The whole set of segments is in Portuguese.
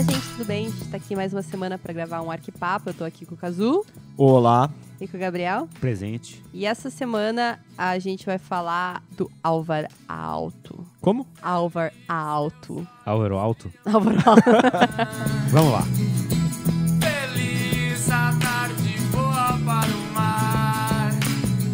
Olá, gente, tudo bem? A gente tá aqui mais uma semana para gravar um Arquipapo. Eu estou aqui com o Cazu. Olá. E com o Gabriel. Presente. E essa semana a gente vai falar do Álvar Alto. Como? Álvar Alto. Álvaro Alto? Álvaro Alto. Vamos lá. Feliz a tarde, voa para o mar.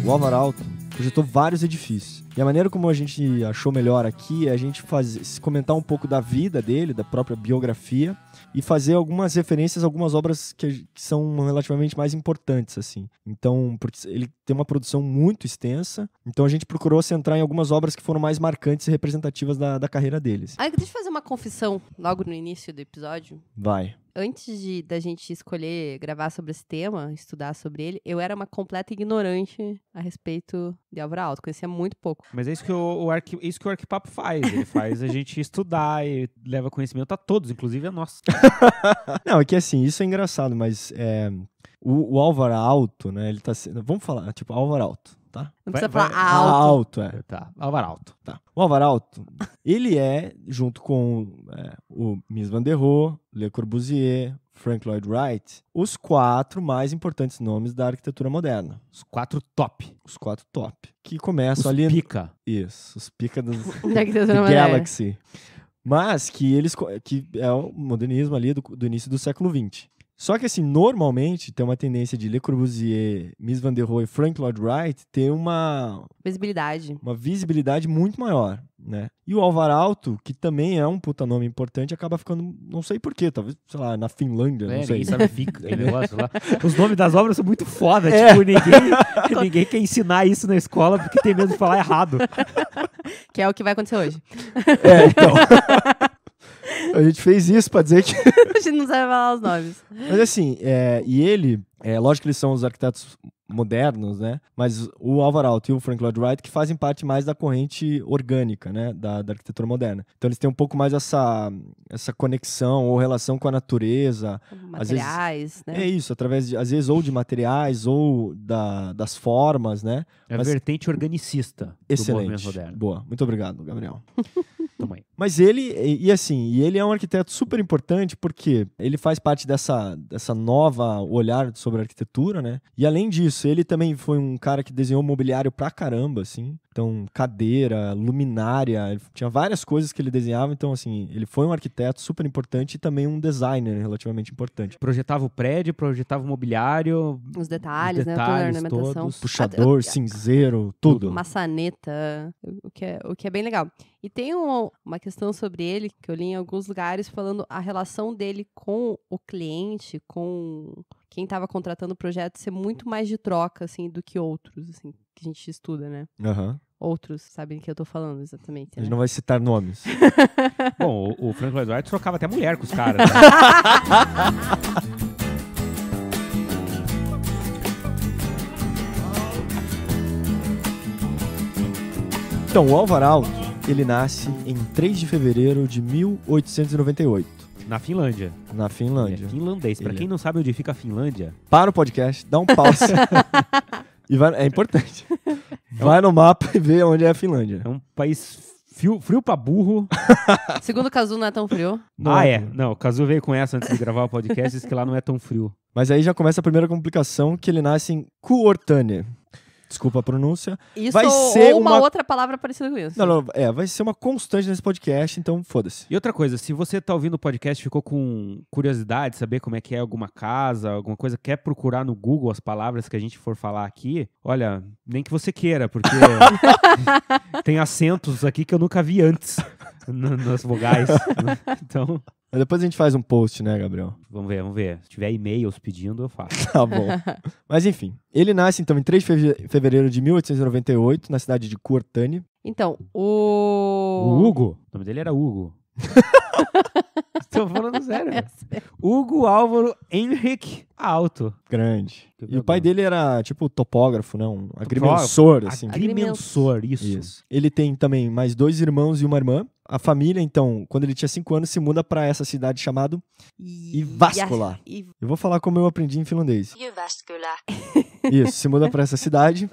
O Álvar Alto projetou vários edifícios. E a maneira como a gente achou melhor aqui é a gente fazer, comentar um pouco da vida dele, da própria biografia, e fazer algumas referências a algumas obras que, que são relativamente mais importantes, assim. Então, ele tem uma produção muito extensa, então a gente procurou centrar em algumas obras que foram mais marcantes e representativas da, da carreira deles. Ah, deixa eu fazer uma confissão logo no início do episódio. Vai antes de da gente escolher gravar sobre esse tema, estudar sobre ele, eu era uma completa ignorante a respeito de Álvaro Alto, conhecia muito pouco. Mas é isso que o, o arqui, isso que o Arquipapo faz, ele faz a gente estudar e leva conhecimento a todos, inclusive a nós. Não, é que assim, isso é engraçado, mas é, o, o Álvaro Alto, né, ele tá sendo, vamos falar, tipo, Álvaro Alto, tá? Não precisa vai, falar alto. alto. é. Tá, Álvaro Alto. Tá. O Álvaro Alto, ele é, junto com é, o Mies van der Rohe, Le Corbusier, Frank Lloyd Wright, os quatro mais importantes nomes da arquitetura moderna. Os quatro top. Os quatro top. Que começam os ali... Os pica. Isso, os pica das, da arquitetura moderna. Galaxy. Mas que eles que é o modernismo ali do, do início do século XX. Só que, assim, normalmente tem uma tendência de Le Corbusier, Miss Van der Rohe e Frank Lloyd Wright ter uma... Visibilidade. Uma visibilidade muito maior, né? E o Alvar Alto, que também é um puta nome importante, acaba ficando, não sei porquê, talvez, sei lá, na Finlândia, é, não sei. sabe fica, é negócio lá. Os nomes das obras são muito foda, é. tipo, ninguém, ninguém quer ensinar isso na escola porque tem medo de falar errado. Que é o que vai acontecer hoje. É, então... A gente fez isso pra dizer que. a gente não sabe falar os nomes. Mas assim, é, e ele, é, lógico que eles são os arquitetos modernos, né? Mas o Alvar Aalto e o Frank Lloyd Wright que fazem parte mais da corrente orgânica, né? Da, da, arquitetura moderna. Então eles têm um pouco mais essa, essa conexão ou relação com a natureza. Materiais, vezes, né? É isso, através de, às vezes, ou de materiais ou da, das formas, né? É a Mas, vertente organicista. Excelente. Boa. Muito obrigado, Gabriel. Mas ele, e, assim, e ele é um arquiteto super importante porque ele faz parte dessa, dessa nova olhar sobre a arquitetura, né? E além disso, ele também foi um cara que desenhou mobiliário pra caramba, assim. Então, cadeira, luminária, tinha várias coisas que ele desenhava. Então, assim, ele foi um arquiteto super importante e também um designer relativamente importante. Projetava o prédio, projetava o mobiliário. Os detalhes, né, os detalhes né? Toda a ornamentação. Todos, puxador, cinzeiro, tudo. Maçaneta o que é, o que é bem legal. E tem um, uma questão sobre ele que eu li em alguns lugares falando a relação dele com o cliente, com quem estava contratando o projeto, ser muito mais de troca, assim, do que outros, assim, que a gente estuda, né? Uhum. Outros sabem do que eu tô falando exatamente. Né? A gente né? não vai citar nomes. Bom, o, o Frank Lloyd Wright trocava até mulher com os caras. Né? Então, o Alvaraldo, ele nasce em 3 de fevereiro de 1898. Na Finlândia. Na Finlândia. É finlandês. Pra quem é. não sabe onde fica a Finlândia. Para o podcast, dá um pause. e vai, é importante. Vai no mapa e vê onde é a Finlândia. É um país frio, frio pra burro. Segundo o Cazu, não é tão frio. Ah, não, ah, é. Não, o Cazu veio com essa antes de gravar o podcast e disse que lá não é tão frio. Mas aí já começa a primeira complicação, que ele nasce em Kuortane, desculpa a pronúncia. Isso vai ser ou uma, uma, outra palavra parecida com isso. Não, não, é, vai ser uma constante nesse podcast, então foda-se. E outra coisa, se você tá ouvindo o podcast ficou com curiosidade, saber como é que é alguma casa, alguma coisa, quer procurar no Google as palavras que a gente for falar aqui, olha, nem que você queira, porque tem acentos aqui que eu nunca vi antes nas vogais. Né? então, mas depois a gente faz um post, né, Gabriel? Vamos ver, vamos ver. Se tiver e-mails pedindo, eu faço. tá bom. Mas enfim, ele nasce então em 3 de fevereiro de 1898, na cidade de Cortani. Então, o. O Hugo? O nome dele era Hugo. Estou falando sério. É sério. Hugo Álvaro Henrique Alto. Grande. E o pai dele era tipo topógrafo, não? Né? Um agrimensor, assim. Agrimensor, isso. isso. Ele tem também mais dois irmãos e uma irmã a família, então, quando ele tinha 5 anos, se muda para essa cidade chamada Ivascula. Eu vou falar como eu aprendi em finlandês. Ivascula. Isso, se muda para essa cidade.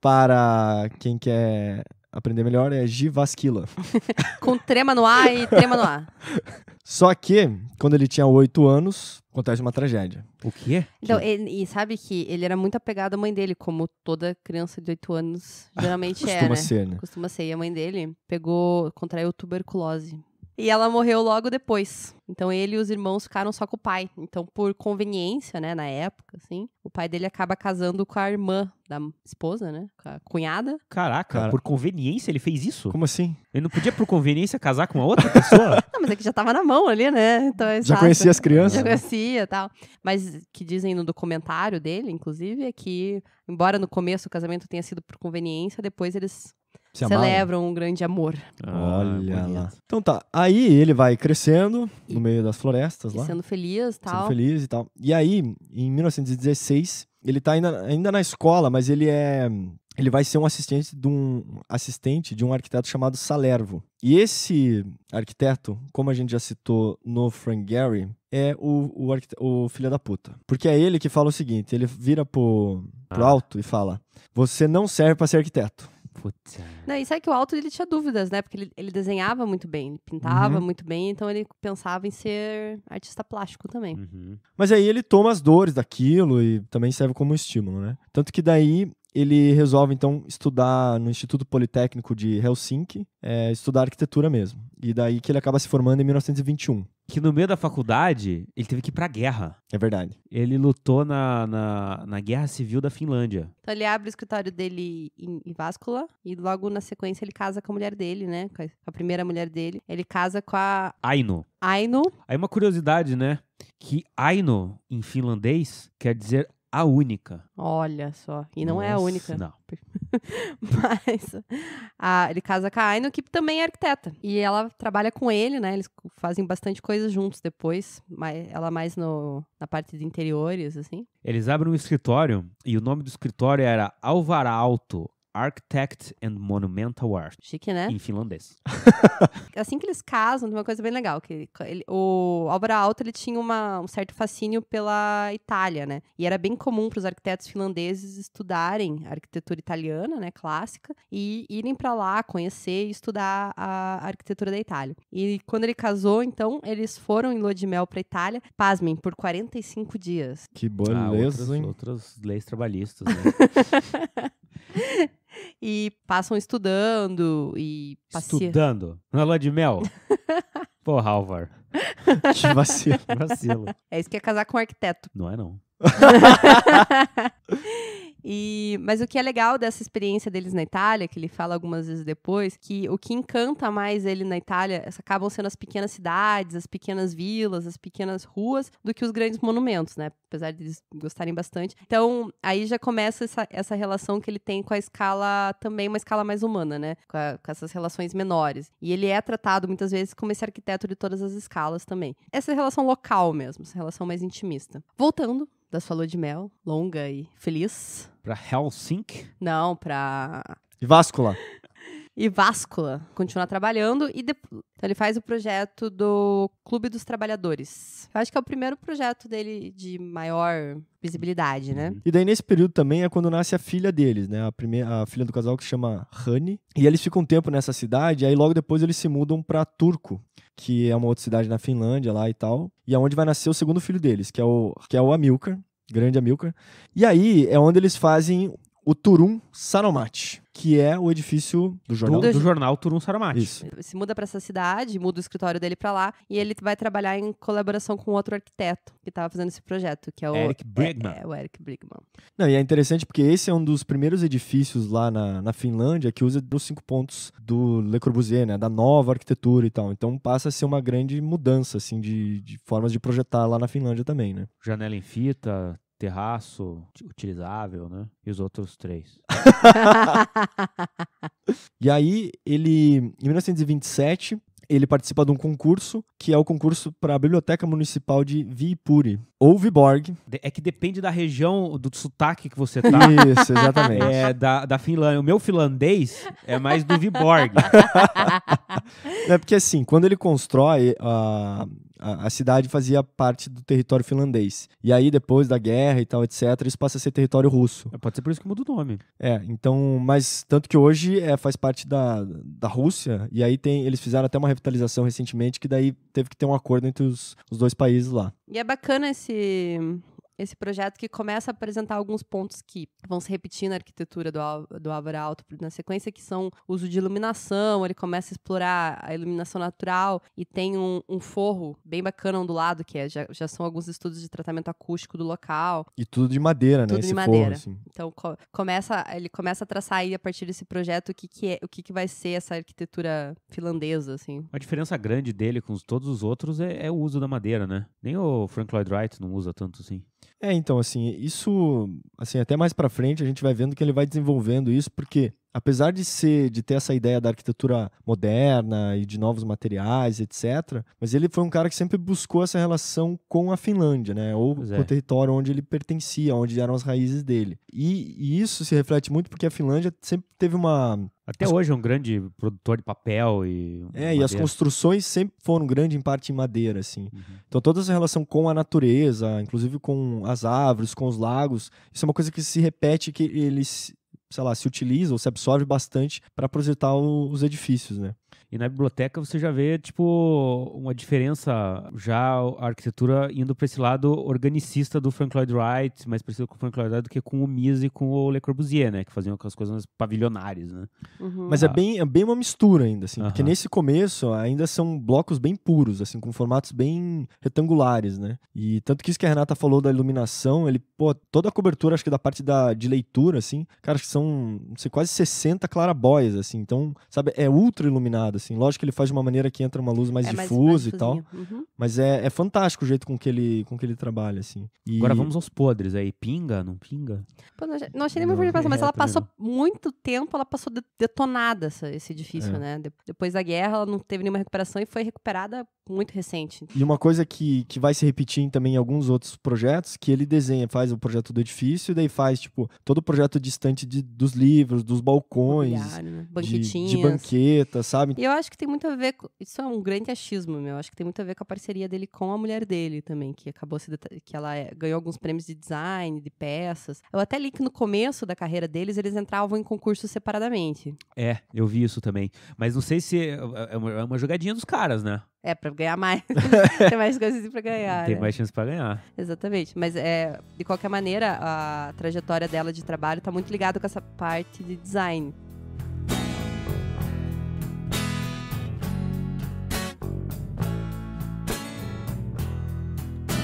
Para quem quer aprender melhor é Givasquila. Com trema no ar e trema no ar. Só que, quando ele tinha oito anos, acontece uma tragédia. O quê? Então, ele, e sabe que ele era muito apegado à mãe dele, como toda criança de oito anos geralmente é. Costuma né? ser, né? Costuma ser. E a mãe dele pegou, contraiu tuberculose. E ela morreu logo depois. Então ele e os irmãos ficaram só com o pai. Então, por conveniência, né, na época, assim, o pai dele acaba casando com a irmã da esposa, né? Com a cunhada. Caraca, Cara. por conveniência ele fez isso? Como assim? Ele não podia, por conveniência, casar com uma outra pessoa? não, mas é que já tava na mão ali, né? Então, é já conhecia as crianças. Já né? conhecia e tal. Mas que dizem no documentário dele, inclusive, é que, embora no começo o casamento tenha sido por conveniência, depois eles se celebram um grande amor. Ah, Olha lá. Então tá, aí ele vai crescendo no meio das florestas e lá. Sendo feliz tal. Sendo feliz e tal. E aí, em 1916, ele tá ainda, ainda na escola, mas ele é. Ele vai ser um assistente de um assistente de um arquiteto chamado Salervo. E esse arquiteto, como a gente já citou no Frank Gehry, é o, o, o filho da puta. Porque é ele que fala o seguinte: ele vira pro, pro ah. alto e fala: Você não serve para ser arquiteto. Puta. Não, e sabe que o Alto ele tinha dúvidas, né? Porque ele, ele desenhava muito bem, ele pintava uhum. muito bem, então ele pensava em ser artista plástico também. Uhum. Mas aí ele toma as dores daquilo e também serve como estímulo, né? Tanto que daí ele resolve então estudar no Instituto Politécnico de Helsinki, é, estudar arquitetura mesmo. E daí que ele acaba se formando em 1921 que no meio da faculdade ele teve que ir pra guerra. É verdade. Ele lutou na, na, na guerra civil da Finlândia. Então ele abre o escritório dele em, em Váscula e logo na sequência ele casa com a mulher dele, né? Com a primeira mulher dele. Ele casa com a. Aino. Aino. Aí uma curiosidade, né? Que Aino, em finlandês, quer dizer a única. Olha só. E não Nossa, é a única. Não. Mas a, ele casa com a Aino, que também é arquiteta. E ela trabalha com ele, né? Eles fazem bastante coisa juntos depois. Mas ela mais no, na parte de interiores, assim. Eles abrem um escritório e o nome do escritório era Alvar Alto Architect and Monumental Art. Chique, né? Em finlandês. assim que eles casam, tem uma coisa bem legal, que ele, o Álvaro Alto, ele tinha uma, um certo fascínio pela Itália, né? E era bem comum para os arquitetos finlandeses estudarem arquitetura italiana, né, clássica, e irem para lá conhecer e estudar a arquitetura da Itália. E quando ele casou, então, eles foram em lua de mel para Itália, pasmem, por 45 dias. Que ah, beleza, ah, outras, hein? Outras leis trabalhistas, né? e passam estudando e passeando. Estudando? Na é lua de mel? Porra, Álvaro. Te vacilo, vacilo. É isso que é casar com um arquiteto. Não é, não. E, mas o que é legal dessa experiência deles na Itália, que ele fala algumas vezes depois, que o que encanta mais ele na Itália é, acabam sendo as pequenas cidades, as pequenas vilas, as pequenas ruas, do que os grandes monumentos, né? Apesar de eles gostarem bastante. Então, aí já começa essa, essa relação que ele tem com a escala, também uma escala mais humana, né? Com, a, com essas relações menores. E ele é tratado muitas vezes como esse arquiteto de todas as escalas também. Essa relação local mesmo, essa relação mais intimista. Voltando das Falou de Mel, longa e feliz. Pra Helsinki? Não, pra. Váscula e Váscula continuar trabalhando e depois. então ele faz o projeto do Clube dos Trabalhadores. Eu acho que é o primeiro projeto dele de maior visibilidade, né? E daí nesse período também é quando nasce a filha deles, né? A primeira a filha do casal que chama Hani, e eles ficam um tempo nessa cidade, aí logo depois eles se mudam para Turku, que é uma outra cidade na Finlândia lá e tal, e é onde vai nascer o segundo filho deles, que é o que é o Amilcar, grande Amilcar. E aí é onde eles fazem o Turum Sanomate, que é o edifício do jornal, do, do jornal Turum Sanomate. Isso. Se muda para essa cidade, muda o escritório dele para lá e ele vai trabalhar em colaboração com outro arquiteto que estava fazendo esse projeto, que é o Eric é, Brigman. É, é, o Eric Brigman. Não, e é interessante porque esse é um dos primeiros edifícios lá na, na Finlândia que usa dos cinco pontos do Le Corbusier, né, da nova arquitetura e tal. Então passa a ser uma grande mudança assim de, de formas de projetar lá na Finlândia também, né? Janela em fita, terraço utilizável, né? E os outros três. e aí, ele, em 1927, ele participa de um concurso, que é o concurso para a Biblioteca Municipal de Viipuri, ou Viborg. É que depende da região, do sotaque que você tá. Isso, exatamente. É da, da Finlândia. O meu finlandês é mais do Viborg. é porque assim, quando ele constrói a, a, a, cidade fazia parte do território finlandês. E aí, depois da guerra e tal, etc., isso passa a ser território russo. É, pode ser por isso que muda o nome. É, então, mas tanto que hoje é, faz parte da, da Rússia, e aí tem, eles fizeram até uma revitalização recentemente, que daí teve que ter um acordo entre os, os dois países lá. E é bacana esse esse projeto que começa a apresentar alguns pontos que vão se repetir na arquitetura do, do Álvaro Alto na sequência, que são uso de iluminação, ele começa a explorar a iluminação natural e tem um, um forro bem bacana do lado que é, já, já são alguns estudos de tratamento acústico do local. E tudo de madeira, né? Tudo Esse de madeira. Forro, assim. Então co começa, ele começa a traçar aí a partir desse projeto o que, que é, o que, que vai ser essa arquitetura finlandesa, assim. A diferença grande dele com todos os outros é, é o uso da madeira, né? Nem o Frank Lloyd Wright não usa tanto assim. É, então, assim, isso, assim, até mais para frente a gente vai vendo que ele vai desenvolvendo isso, porque apesar de ser, de ter essa ideia da arquitetura moderna e de novos materiais, etc., mas ele foi um cara que sempre buscou essa relação com a Finlândia, né? Ou é. com o é. território onde ele pertencia, onde eram as raízes dele. E, e isso se reflete muito porque a Finlândia sempre teve uma até as... hoje é um grande produtor de papel e. É, madeira. e as construções sempre foram grande em parte em madeira, assim. Uhum. Então toda essa relação com a natureza, inclusive com as árvores, com os lagos, isso é uma coisa que se repete, que eles, sei lá, se utilizam, ou se absorve bastante para projetar os edifícios, né? E na biblioteca você já vê, tipo, uma diferença, já a arquitetura indo para esse lado organicista do Frank Lloyd Wright, mais parecido com o Frank Lloyd Wright do que com o Mies e com o Le Corbusier, né? Que faziam aquelas coisas pavilionárias, né? Uhum. Mas é bem, é bem uma mistura ainda, assim. Uhum. Porque nesse começo ainda são blocos bem puros, assim, com formatos bem retangulares, né? E tanto que isso que a Renata falou da iluminação, ele, pô, toda a cobertura, acho que da parte da, de leitura, assim, cara, acho que são, não sei, quase 60 clarabóias, assim. Então, sabe, é ultra iluminado assim. Lógico que ele faz de uma maneira que entra uma luz mais é, difusa mais, mais e tal. Uhum. Mas é, é fantástico o jeito com que ele, com que ele trabalha, assim. E... Agora vamos aos podres aí. Pinga, não pinga? Pô, não, não achei nenhuma informação, mas é, ela passou mesmo. muito tempo, ela passou detonada essa, esse edifício, é. né? De, depois da guerra, ela não teve nenhuma recuperação e foi recuperada muito recente. E uma coisa que, que vai se repetir também em alguns outros projetos, que ele desenha, faz o projeto do edifício, e daí faz, tipo, todo o projeto distante de, dos livros, dos balcões, né? banquetinhas. De, de banqueta, sabe? E eu acho que tem muito a ver, com, isso é um grande achismo meu, acho que tem muito a ver com a parceria dele com a mulher dele também, que acabou se, que ela eh, ganhou alguns prêmios de design, de peças. Eu até li que no começo da carreira deles, eles entravam em concursos separadamente. É, eu vi isso também. Mas não sei se é, é uma, é uma jogadinha dos caras, né? É, para ganhar mais. tem mais coisas assim para ganhar. Tem né? mais chances para ganhar. Exatamente. Mas, é, de qualquer maneira, a trajetória dela de trabalho está muito ligada com essa parte de design.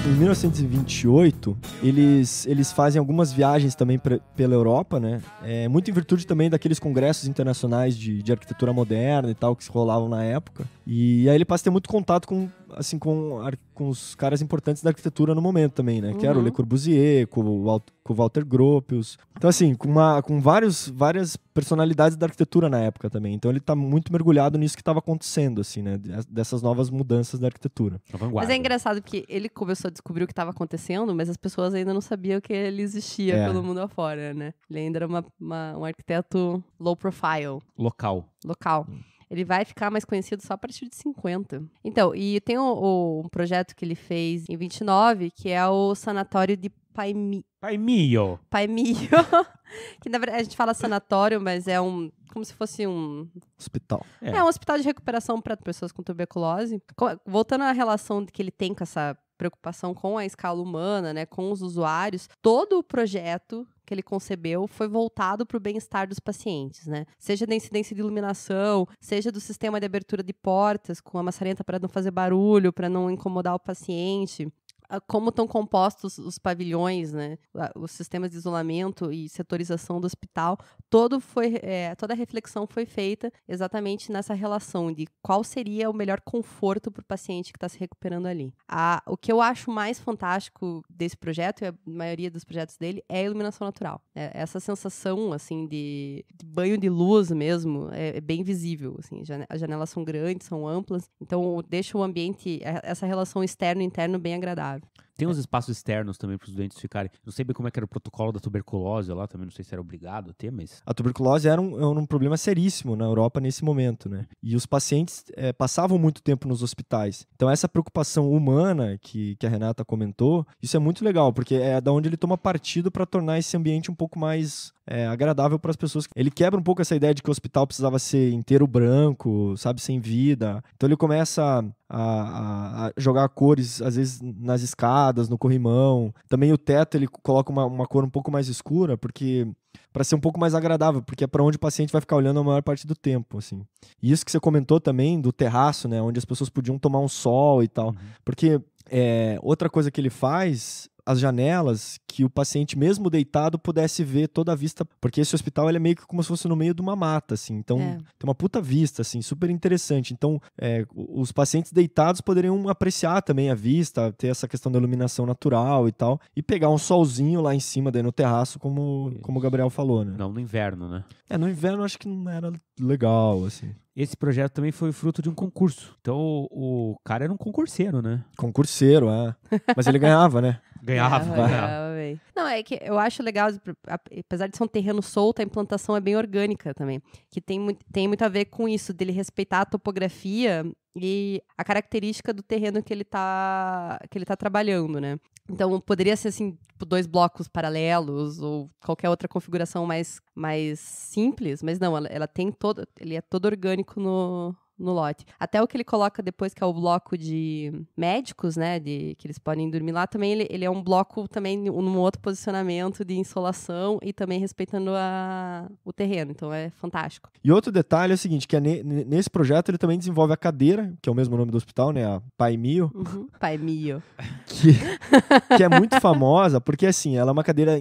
Em 1928, eles, eles fazem algumas viagens também pra, pela Europa, né? É, muito em virtude também daqueles congressos internacionais de, de arquitetura moderna e tal que se rolavam na época. E aí ele passa a ter muito contato com assim, com, com os caras importantes da arquitetura no momento também, né? Uhum. Que era o uhum. Le Corbusier, com o, Walter, com o Walter Gropius. Então, assim, com, uma, com vários, várias personalidades da arquitetura na época também. Então ele tá muito mergulhado nisso que estava acontecendo, assim, né? Dessas novas mudanças da arquitetura. Mas é engraçado porque ele começou a descobrir o que estava acontecendo, mas as pessoas ainda não sabiam que ele existia é. pelo mundo afora, né? Ele ainda era uma, uma, um arquiteto low profile. Local. Local. Hum. Ele vai ficar mais conhecido só a partir de 50. Então, e tem o, o, um projeto que ele fez em 29, que é o Sanatório de Paimi... Paimio. Paimio. que na verdade a gente fala sanatório, mas é um como se fosse um hospital. É, é um hospital de recuperação para pessoas com tuberculose. Voltando à relação que ele tem com essa preocupação com a escala humana, né, com os usuários, todo o projeto que ele concebeu foi voltado para o bem-estar dos pacientes, né? Seja da incidência de iluminação, seja do sistema de abertura de portas com a maçaneta para não fazer barulho, para não incomodar o paciente, como estão compostos os pavilhões, né? Os sistemas de isolamento e setorização do hospital, todo foi, é, toda a reflexão foi feita exatamente nessa relação de qual seria o melhor conforto para o paciente que está se recuperando ali. A, o que eu acho mais fantástico desse projeto, e a maioria dos projetos dele, é a iluminação natural. É, essa sensação, assim, de, de, banho de luz mesmo, é, é bem visível, assim. as janelas são grandes, são amplas, então deixa o ambiente, é, essa relação externo-interno bem agradável. Tem é. uns espaços externos também para os doentes ficarem. Não sei bem como é que era o protocolo da tuberculose lá também, não sei se era obrigado a ter, mas. A tuberculose era um, era é um problema seríssimo na Europa nesse momento, né? E os pacientes é, passavam muito tempo nos hospitais. Então, essa preocupação humana que, que a Renata comentou, isso é muito legal, porque é da onde ele toma partido para tornar esse ambiente um pouco mais é, agradável para as pessoas. Ele quebra um pouco essa ideia de que o hospital precisava ser inteiro branco, sabe, sem vida. Então ele começa a, a, jogar cores, às vezes nas escadas, no corrimão. Também o teto ele coloca uma, uma cor um pouco mais escura, porque para ser um pouco mais agradável, porque é para onde o paciente vai ficar olhando a maior parte do tempo, assim. E isso que você comentou também do terraço, né, onde as pessoas podiam tomar um sol e tal, uhum. porque é, outra coisa que ele faz as janelas que o paciente, mesmo deitado, pudesse ver toda a vista, porque esse hospital ele é meio que como se fosse no meio de uma mata, assim. Então, é. tem uma puta vista, assim, super interessante. Então, é, os pacientes deitados poderiam apreciar também a vista, ter essa questão da iluminação natural e tal, e pegar um solzinho lá em cima, daí no terraço, como, como o Gabriel falou, né? Não, no inverno, né? É, no inverno acho que não era legal, assim. Esse projeto também foi fruto de um concurso. Então o, o cara era um concurseiro, né? Concurseiro, é. Mas ele ganhava, né? Ganhava, ganhava. ganhava. Não, é que eu acho legal, apesar de ser um terreno solto, a implantação é bem orgânica também. Que tem, muito, tem muito a ver com isso, dele respeitar a topografia e a característica do terreno que ele está que ele tá trabalhando, né? Então poderia ser assim, tipo, dois blocos paralelos ou qualquer outra configuração mais, mais simples, mas não, ela, ela tem todo, ele é todo orgânico no, no lote. Até o que ele coloca depois, que é o bloco de médicos, né? De, que eles podem dormir lá, também ele, ele é um bloco também num outro posicionamento de insolação e também respeitando a, o terreno. Então é fantástico. E outro detalhe é o seguinte: que é ne, nesse projeto ele também desenvolve a cadeira, que é o mesmo nome do hospital, né? A Pai Mio. Uhum, Pai Mio. que, que é muito famosa, porque assim, ela é uma cadeira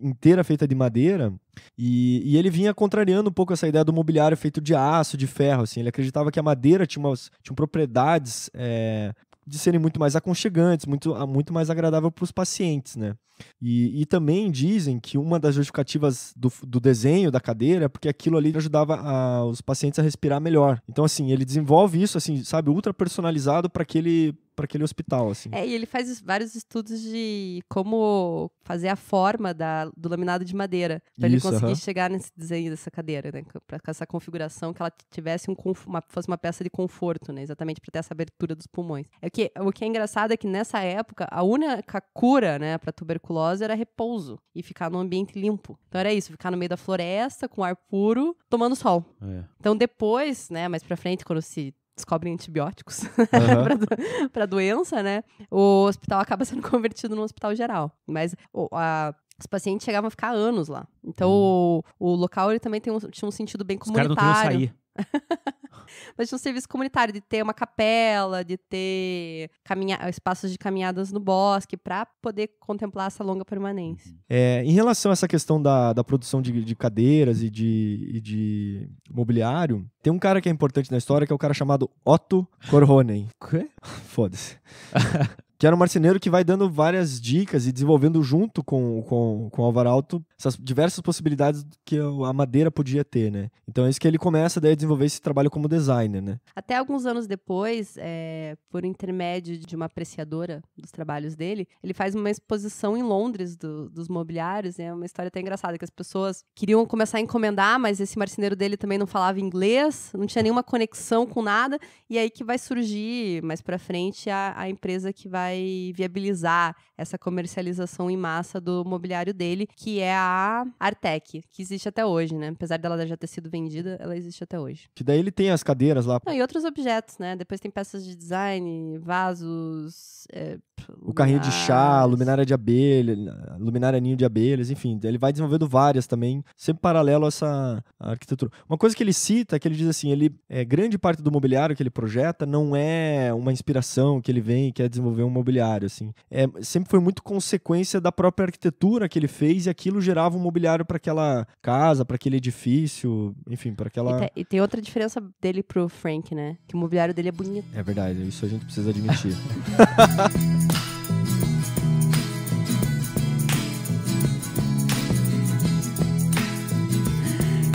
inteira feita de madeira e, e, ele vinha contrariando um pouco essa ideia do mobiliário feito de aço, de ferro, assim. Ele acreditava que a madeira tinha, umas, tinha propriedades é, de serem muito mais aconchegantes, muito, ah, muito mais agradável para os pacientes, né? E, e, também dizem que uma das justificativas do, do, desenho da cadeira é porque aquilo ali ajudava a, os pacientes a respirar melhor. Então, assim, ele desenvolve isso, assim, sabe, ultra personalizado para aquele para aquele hospital, assim. É, e ele faz vários estudos de como fazer a forma da, do laminado de madeira, para ele conseguir uh -huh. chegar nesse desenho dessa cadeira, né? Para essa configuração que ela tivesse um uma, fosse uma peça de conforto, né? Exatamente para ter essa abertura dos pulmões. É que o que é engraçado é que nessa época a única cura, né, para tuberculose era repouso e ficar num ambiente limpo. Então era isso, ficar no meio da floresta com ar puro, tomando sol. É. Então depois, né, mais para frente quando se descobrem antibióticos uhum. para doença, né? O hospital acaba sendo convertido num hospital geral. Mas o, a, os pacientes chegavam a ficar anos lá. Então, hum. o, o, local ele também tem um, tinha um sentido bem comunitário. Os caras não Mas de um serviço comunitário, de ter uma capela, de ter caminha... espaços de caminhadas no bosque, para poder contemplar essa longa permanência. Uhum. É, em relação a essa questão da, da produção de, de cadeiras e de, e de mobiliário, tem um cara que é importante na história, que é o um cara chamado Otto Korhonen. Foda-se. que era um marceneiro que vai dando várias dicas e desenvolvendo junto com, com, com o Alvaralto essas diversas possibilidades que a madeira podia ter, né? Então é isso que ele começa daí a desenvolver esse trabalho como designer, né? Até alguns anos depois, é, por intermédio de uma apreciadora dos trabalhos dele, ele faz uma exposição em Londres do, dos mobiliários, é né? uma história até engraçada, que as pessoas queriam começar a encomendar, mas esse marceneiro dele também não falava inglês, não tinha nenhuma conexão com nada, e aí que vai surgir mais pra frente a, a empresa que vai vai viabilizar essa comercialização em massa do mobiliário dele, que é a Artec, que existe até hoje, né? Apesar dela já ter sido vendida, ela existe até hoje. Que daí ele tem as cadeiras lá. Não, e outros objetos, né? Depois tem peças de design, vasos. É, o carrinho de chá, luminária de abelha, luminária ninho de abelhas, enfim. Ele vai desenvolvendo várias também, sempre paralelo a essa arquitetura. Uma coisa que ele cita é que ele diz assim: ele é, grande parte do mobiliário que ele projeta não é uma inspiração que ele vem e quer desenvolver um mobiliário, assim. É, sempre foi muito consequência da própria arquitetura que ele fez e aquilo gerava um mobiliário para aquela casa, para aquele edifício, enfim, para aquela. E, te, tá, e, tem outra diferença dele pro Frank, né? Que o mobiliário dele é bonito. É verdade, isso a gente precisa admitir.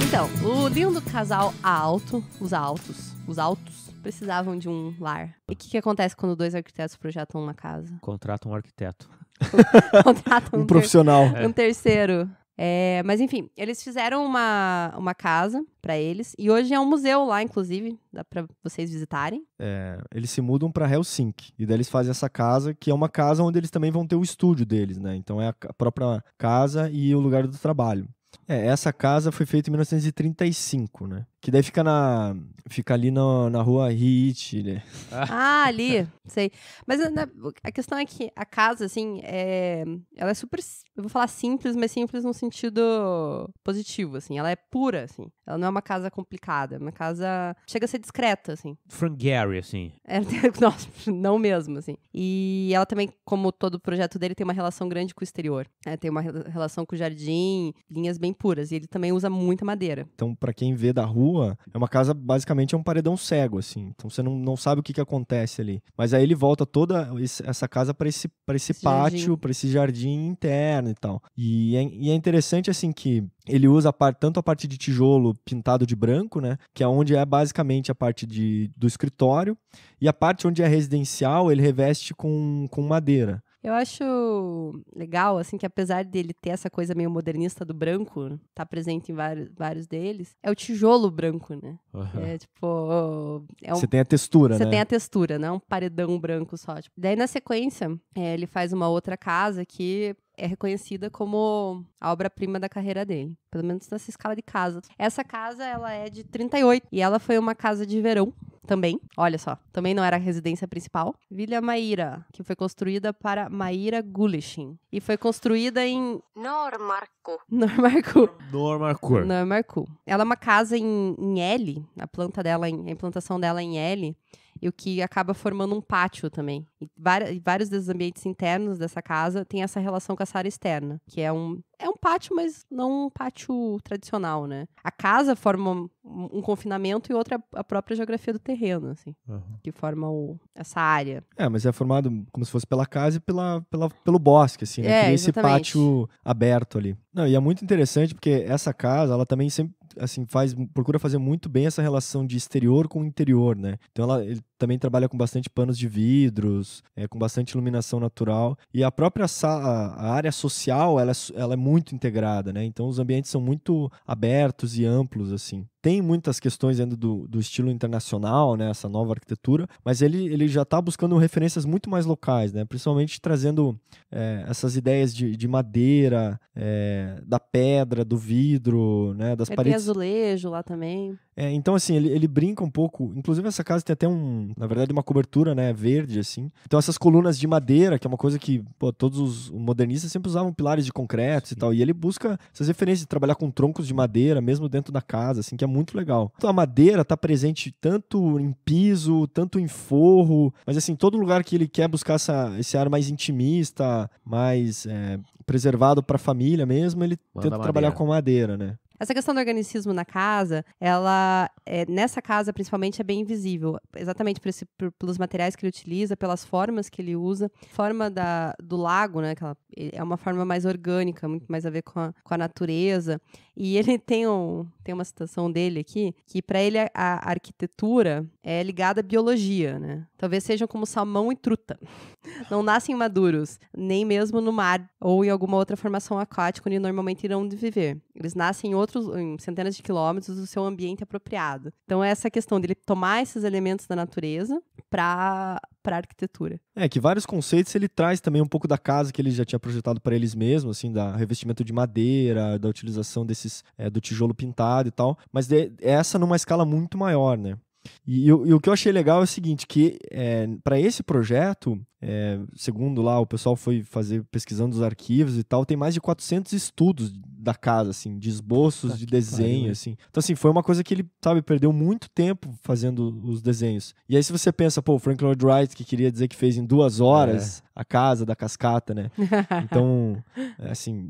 então, o lindo casal alto, os altos, os altos precisavam de um lar. E o que, que acontece quando dois arquitetos projetam uma casa? Contratam um arquiteto. Contratam um, um profissional. É. Um terceiro. É, mas enfim, eles fizeram uma, uma casa para eles e hoje é um museu lá, inclusive, dá para vocês visitarem. É, eles se mudam para Helsinki e daí eles fazem essa casa que é uma casa onde eles também vão ter o estúdio deles, né? Então é a própria casa e o lugar do trabalho. É, essa casa foi feita em 1935, né? Que daí fica na. Fica ali na, na rua Riit, né? Ah, ali, sei. Mas na, a questão é que a casa, assim, é, ela é super. Eu vou falar simples, mas simples num sentido positivo, assim. Ela é pura, assim. Ela não é uma casa complicada. É uma casa. Chega a ser discreta, assim. Frangary, assim. É, nossa, não mesmo, assim. E ela também, como todo o projeto dele, tem uma relação grande com o exterior. Né? tem uma relação com o jardim, linhas bem puras. E ele também usa muita madeira. Então, para quem vê da rua, é uma casa, basicamente, é um paredão cego, assim. Então, você não, não sabe o que, que acontece ali. Mas aí ele volta toda essa casa para esse, pra esse, esse pátio, para esse jardim interno e tal. E é, e é interessante, assim, que ele usa a tanto a parte de tijolo pintado de branco, né? Que é onde é basicamente a parte de, do escritório. E a parte onde é residencial, ele reveste com, com madeira. Eu acho legal, assim, que apesar dele ter essa coisa meio modernista do branco, tá presente em vários, vários deles, é o tijolo branco, né? Uhum. É tipo. É um... Você tem a textura, Você né? Você tem a textura, não é um paredão branco só. Tipo. Daí, na sequência, é, ele faz uma outra casa que é reconhecida como a obra-prima da carreira dele, pelo menos nessa escala de casa. Essa casa, ela é de 38 e ela foi uma casa de verão também. Olha só, também não era a residência principal. Vila Maíra, que foi construída para Maíra Gulishin. E foi construída em. Normarco. Normarco. Normarco. Normarco. Ela é uma casa em, em L, a planta dela, em, a implantação dela em L e o que acaba formando um pátio também. E vários desses ambientes internos dessa casa têm essa relação com essa área externa, que é um, é um pátio, mas não um pátio tradicional, né? A casa forma um confinamento e outra a própria geografia do terreno, assim, uhum. que forma o, essa área. É, mas é formado como se fosse pela casa e pela, pela pelo bosque, assim, né? É, esse pátio aberto ali. Não, e é muito interessante porque essa casa, ela também sempre assim, faz, procura fazer muito bem essa relação de exterior com interior, né? Então ela, ele também trabalha com bastante panos de vidros, é, com bastante iluminação natural. E a própria sala, a área social, ela, é ela é muito integrada, né? Então os ambientes são muito abertos e amplos, assim tem muitas questões dentro do, do estilo internacional, né, essa nova arquitetura, mas ele, ele já está buscando referências muito mais locais, né, principalmente trazendo é, essas ideias de, de madeira, é, da pedra, do vidro, né, das é, paredes. Tem azulejo lá também. É, então, assim, ele, ele brinca um pouco. Inclusive, essa casa tem até um, na verdade, uma cobertura, né, verde, assim. Então, essas colunas de madeira, que é uma coisa que pô, todos os modernistas sempre usavam pilares de concreto Sim. e tal. E ele busca essas referências de trabalhar com troncos de madeira, mesmo dentro da casa, assim, que é muito legal. Então, a madeira está presente tanto em piso, tanto em forro, mas, assim, todo lugar que ele quer buscar essa, esse ar mais intimista, mais é, preservado para a família mesmo, ele Manda tenta trabalhar com madeira, né? Essa questão do organicismo na casa, ela é, nessa casa principalmente é bem visível, exatamente por esse, por, pelos materiais que ele utiliza, pelas formas que ele usa. Forma da, do lago, né? Que ela, é uma forma mais orgânica, muito mais a ver com a, com a natureza. E ele tem, um, tem uma citação dele aqui, que para ele a, arquitetura é ligada à biologia, né? Talvez sejam como salmão e truta. Não nascem maduros, nem mesmo no mar ou em alguma outra formação aquática onde normalmente irão viver. Eles nascem em outros, em centenas de quilômetros do seu ambiente apropriado. Então é essa questão dele tomar esses elementos da natureza para para arquitetura. É que vários conceitos ele traz também um pouco da casa que ele já tinha projetado para eles mesmos, assim, da revestimento de madeira, da utilização desses é, do tijolo pintado e tal, mas de, é, é essa numa escala muito maior, né? E, e, e, o que eu achei legal é o seguinte, que é, para esse projeto, é, segundo lá o pessoal foi fazer pesquisando os arquivos e tal, tem mais de 400 estudos da casa, assim, de esboços, tá de desenho, pariu, assim. Então, assim, foi uma coisa que ele, sabe, perdeu muito tempo fazendo os desenhos. E aí, se você pensa, pô, o Frank Lloyd Wright, que queria dizer que fez em duas horas é. a casa da cascata, né? Então, é, assim,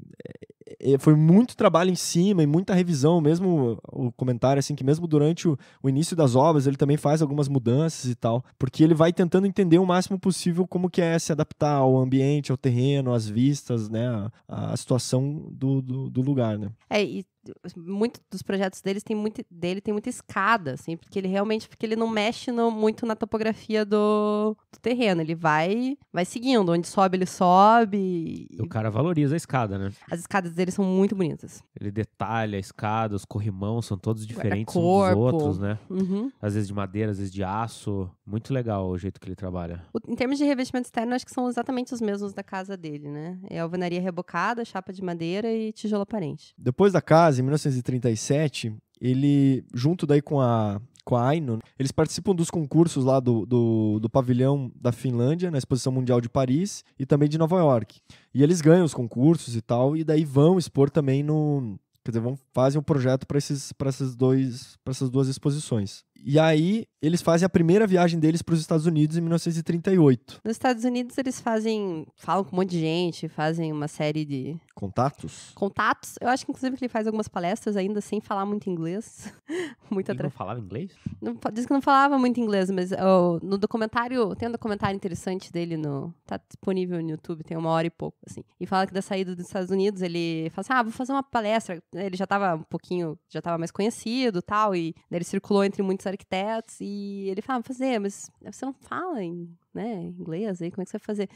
é, é, foi muito trabalho em cima e muita revisão, mesmo o comentário, assim, que mesmo durante o, o início das obras, ele também faz algumas mudanças e tal, porque ele vai tentando entender o máximo possível como que é se adaptar ao ambiente, ao terreno, às vistas, né, A situação do, do, do lugar, né? É, e muito dos projetos deles tem muito dele tem muita escada assim porque ele realmente porque ele não mexe no, muito na topografia do, do, terreno ele vai vai seguindo onde sobe ele sobe o cara valoriza a escada né as escadas dele são muito bonitas ele detalha a escada os corrimão são todos é diferentes uns dos outros né uhum. às vezes de madeira às vezes de aço muito legal o jeito que ele trabalha o, em termos de revestimento externo acho que são exatamente os mesmos da casa dele né é alvenaria rebocada chapa de madeira e tijolo aparente depois da casa em 1937, ele, junto daí com a, com a Aino, eles participam dos concursos lá do, do, do pavilhão da Finlândia, na Exposição Mundial de Paris e também de Nova York. E eles ganham os concursos e tal, e daí vão expor também no, quer dizer, vão, fazem um projeto para esses para dois para essas duas exposições. E aí, eles fazem a primeira viagem deles para os Estados Unidos em 1938. Nos Estados Unidos, eles fazem. falam com um monte de gente, fazem uma série de. Contatos? Contatos. Eu acho que, inclusive, que ele faz algumas palestras ainda sem falar muito inglês. muito ele não falava inglês? Não, diz que não falava muito inglês, mas oh, no documentário. Tem um documentário interessante dele no. tá disponível no YouTube, tem uma hora e pouco, assim. E fala que da saída dos Estados Unidos, ele fala assim: ah, vou fazer uma palestra. Ele já estava um pouquinho. já estava mais conhecido tal, e ele circulou entre muitos muitos arquitetos, e ele falava, fazer, assim, é, mas você não fala em né, inglês aí, como é que você vai fazer?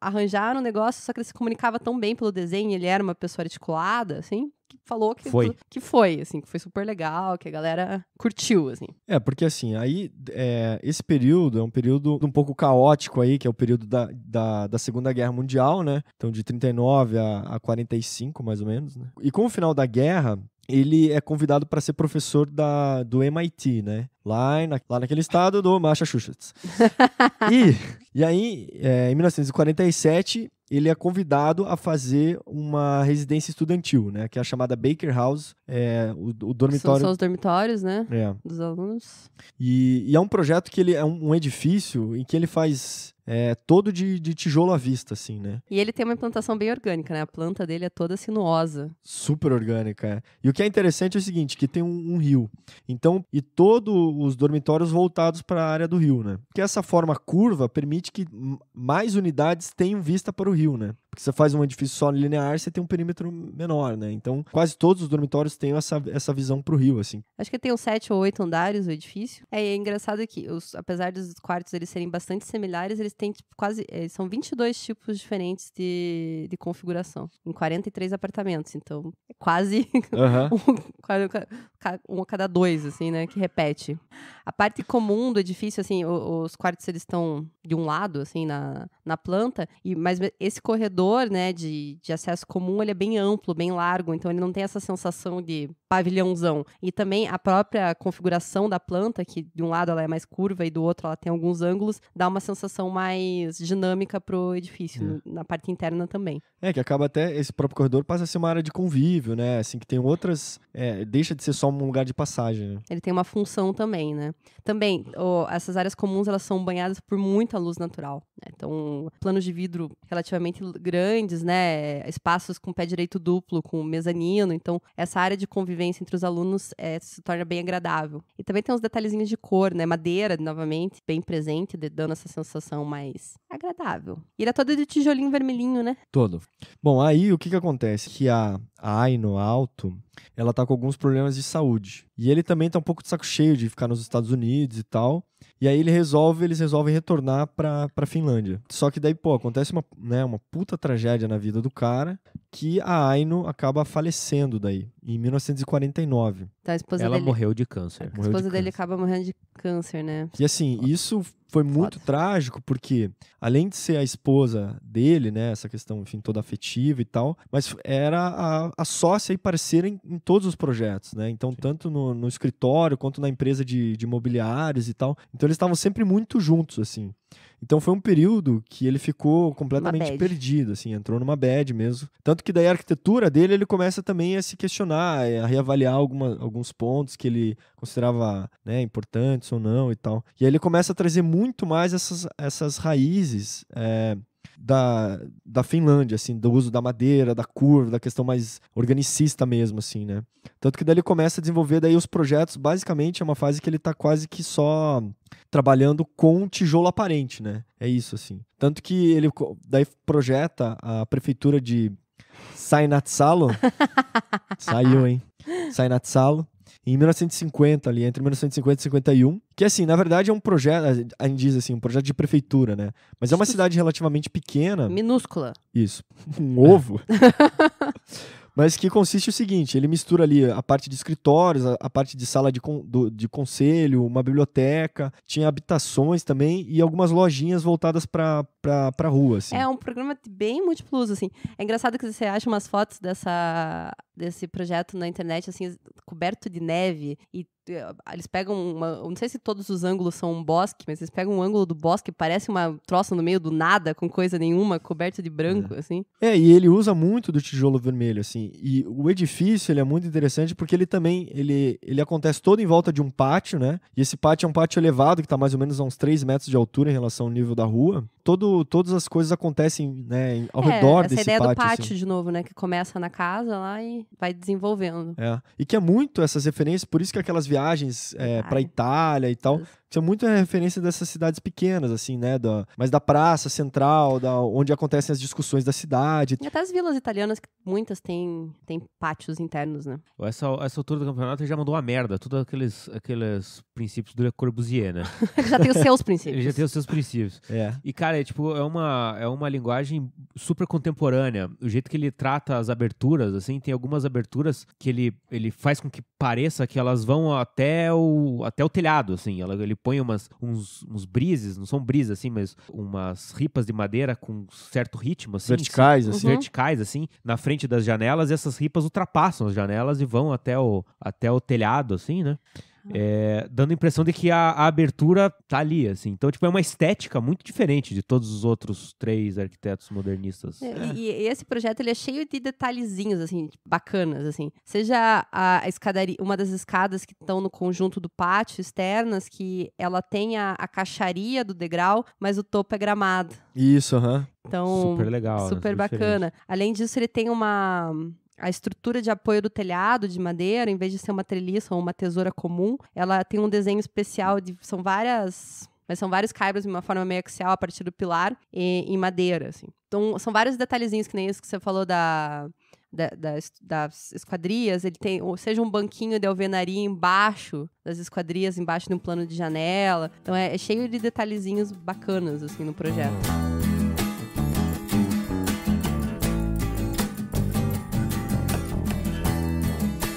Arranjaram um negócio, só que ele se comunicava tão bem pelo desenho, ele era uma pessoa articulada, assim, que falou que foi, que foi assim, que foi super legal, que a galera curtiu, assim. É, porque assim, aí é, esse período é um período um pouco caótico aí, que é o período da, da, da Segunda Guerra Mundial, né? Então, de 39 a, a 45, mais ou menos, né? E com o final da guerra, ele é convidado para ser professor da, do MIT, né? Lá, na, lá naquele estado do Massachusetts. e, e aí, é, em 1947, ele é convidado a fazer uma residência estudantil, né? Que é a chamada Baker House, é, o, o dormitório... São, os dormitórios, né? É. Dos alunos. E, e, é um projeto que ele é um, um edifício em que ele faz é, todo de, de, tijolo à vista, assim, né? E ele tem uma implantação bem orgânica, né? A planta dele é toda sinuosa. Super orgânica, é. E o que é interessante é o seguinte, que tem um, um rio. Então, e todos os dormitórios voltados para a área do rio, né? Que essa forma curva permite que mais unidades tenham vista para o rio. Rio, né? Porque você faz um edifício só linear, você tem um perímetro menor, né? Então, quase todos os dormitórios têm essa, essa visão pro rio, assim. Acho que tem uns sete ou oito andares o edifício. É, é engraçado que, os, apesar dos quartos eles serem bastante similares, eles têm tipo, quase... É, são 22 tipos diferentes de, de configuração. Em 43 apartamentos. Então, é quase uhum. um, um, a cada dois, assim, né? Que repete. A parte comum do edifício, assim, os, os quartos eles estão de um lado, assim, na, na planta. E, mas esse corredor corredor, né, de, de acesso comum, ele é bem amplo, bem largo, então ele não tem essa sensação de pavilhãozão. E também a própria configuração da planta, que de um lado ela é mais curva e do outro ela tem alguns ângulos, dá uma sensação mais dinâmica pro edifício, é. na parte interna também. É, que acaba até, esse próprio corredor passa a ser uma área de convívio, né, assim, que tem outras, é, deixa de ser só um lugar de passagem, né? Ele tem uma função também, né. Também, oh, essas áreas comuns, elas são banhadas por muita luz natural, né? então planos de vidro relativamente grandes, né? Espaços com pé direito duplo, com mezanino. Então, essa área de convivência entre os alunos é, se torna bem agradável. E também tem uns detalhezinhos de cor, né? Madeira, novamente, bem presente, dando essa sensação mais agradável. E toda é todo de tijolinho vermelhinho, né? Todo. Bom, aí o que que acontece? Que a, a Aino Alto, ela tá com alguns problemas de saúde. E ele também tá um pouco de saco cheio de ficar nos Estados Unidos e tal. E aí ele resolve, eles resolvem retornar pra, pra Finlândia. Só que daí, pô, acontece uma, né, uma puta tragédia na vida do cara que a Aino acaba falecendo daí, em 1949. Então, a esposa ela dele... morreu de câncer. A esposa de dele câncer. acaba morrendo de câncer, né? E assim, isso foi muito Foda. trágico, porque além de ser a esposa dele, né, essa questão, enfim, toda afetiva e tal, mas era a, a sócia e parceira em, em, todos os projetos, né? Então, Sim. tanto no, no, escritório quanto na empresa de, de imobiliários e tal. Então, eles estavam sempre muito juntos, assim. Então foi um período que ele ficou completamente perdido, assim, entrou numa bad mesmo. Tanto que daí a arquitetura dele, ele começa também a se questionar, eh, a reavaliar alguma, alguns pontos que ele considerava né, importantes ou não e tal. E aí ele começa a trazer muito mais essas, essas raízes é, da, da Finlândia, assim, do uso da madeira, da curva, da questão mais organicista mesmo, assim, né? Tanto que daí ele começa a desenvolver daí os projetos, basicamente é uma fase que ele está quase que só trabalhando com tijolo aparente, né? É isso, assim. Tanto que ele daí projeta a prefeitura de Sainatsalo. Saiu, hein? Sainatsalo em 1950 ali, entre 1950 e 51, que assim, na verdade é um projeto, a gente diz assim, um projeto de prefeitura, né? Mas é uma cidade relativamente pequena. Minúscula. Isso. Um ovo. mas que consiste o seguinte: ele mistura ali a parte de escritórios, a, a parte de sala de, con, do, de conselho, uma biblioteca, tinha habitações também e algumas lojinhas voltadas para a rua. Assim. É um programa bem multipluso, assim. É engraçado que você acha umas fotos dessa, desse projeto na internet, assim, coberto de neve e é, eles pegam uma. Eu não sei se todos os ângulos são um bosque, mas eles pegam um ângulo do bosque, parece uma troça no meio do nada, com coisa nenhuma, coberta de branco, é. assim. É, e ele usa muito do tijolo vermelho, assim. E o edifício, ele é muito interessante porque ele também. Ele, ele acontece todo em volta de um pátio, né? E esse pátio é um pátio elevado, que está mais ou menos a uns 3 metros de altura em relação ao nível da rua. Todo, todas as coisas acontecem, né, ao é, redor desse pátio. Essa ideia pátio, do pátio, assim. de novo, né? Que começa na casa lá e vai desenvolvendo. É. E que é muito essas referências, por isso que aquelas viagens viagens é, para Itália e tal é muito referência dessas cidades pequenas, assim, né? Da, mas da praça central, da, onde acontecem as discussões da cidade. E até as vilas italianas, muitas têm, têm pátios internos, né? Essa, essa altura do campeonato já mandou a merda, todos aqueles, aqueles princípios do Le Corbusier, né? Ele já tem os seus princípios. Ele já tem os seus princípios. É. E, cara, é tipo, é uma, é uma linguagem super contemporânea. O jeito que ele trata as aberturas, assim, tem algumas aberturas que ele, ele faz com que pareça que elas vão até o, até o telhado, assim. Ela, ele põe umas, uns, uns brises, não são brises assim, mas umas ripas de madeira com certo ritmo, assim. Verticais, assim. Uhum. Verticais, assim, na frente das janelas, e essas ripas ultrapassam as janelas e vão até o, até o telhado, assim, né? É, dando a impressão de que a, a, abertura tá ali, assim. Então, tipo, é uma estética muito diferente de todos os outros três arquitetos modernistas. É, é. E, e, esse projeto, ele é cheio de detalhezinhos, assim, tipo, bacanas, assim. Seja a, escadaria, uma das escadas que estão no conjunto do pátio, externas, que ela tem a, a caixaria do degrau, mas o topo é gramado. Isso, aham. Então, super legal. Né? Super bacana. Diferente. Além disso, ele tem uma a estrutura de apoio do telhado de madeira, em vez de ser uma treliça ou uma tesoura comum, ela tem um desenho especial de são várias mas são vários caibros de uma forma meio axial a partir do pilar e, em madeira, assim. Então, são vários detalhezinhos que nem isso que você falou da, da, das, das, esquadrias, ele tem, ou seja, um banquinho de alvenaria embaixo das esquadrias, embaixo de um plano de janela. Então, é, é cheio de detalhezinhos bacanas, assim, no projeto.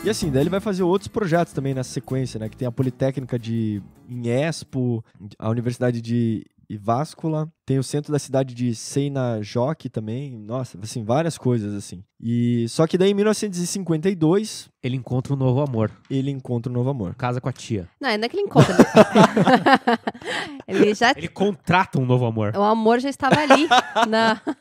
E assim, daí ele vai fazer outros projetos também nessa sequência, né? Que tem a Politécnica de Inhespo, a Universidade de Váscula, tem o centro da cidade de Seinajoque também, nossa, assim, várias coisas assim. E só que daí em 1952, ele encontra um novo amor. Ele encontra um novo amor. Casa com a tia. Não, ainda que ele encontra. Né? ele já Ele contrata um novo amor. O amor já estava ali na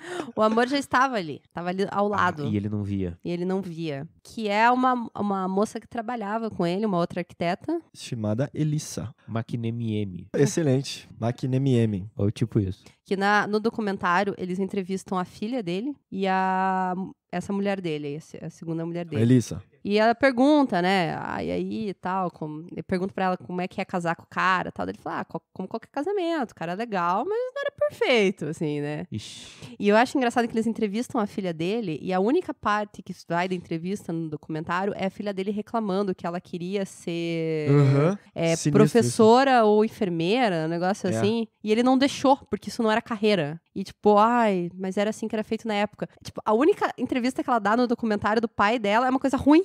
O amor já estava ali, estava ali ao ah, lado. Ah, e ele não via. E ele não via. Que é uma, uma moça que trabalhava com ele, uma outra arquiteta. Chamada Elissa. Makinemiem. Excelente. Makinemiem. Ou tipo isso. Que na, no documentário eles entrevistam a filha dele e a essa mulher dele, a segunda mulher dele. A Elissa. E ela pergunta, né? Ah, e aí e tal. Como... Eu pergunto pra ela como é que é casar com o cara tal. Ele fala, ah, como qualquer casamento, o cara é legal, mas não era perfeito, assim, né? Ixi. E eu acho engraçado que eles entrevistam a filha dele e a única parte que vai da entrevista no documentário é a filha dele reclamando que ela queria ser uhum. é, professora ou enfermeira, um negócio é. assim. E ele não deixou, porque isso não era carreira. E tipo, ai, mas era assim que era feito na época. Tipo, a única entrevista que ela dá no documentário do pai dela é uma coisa ruim.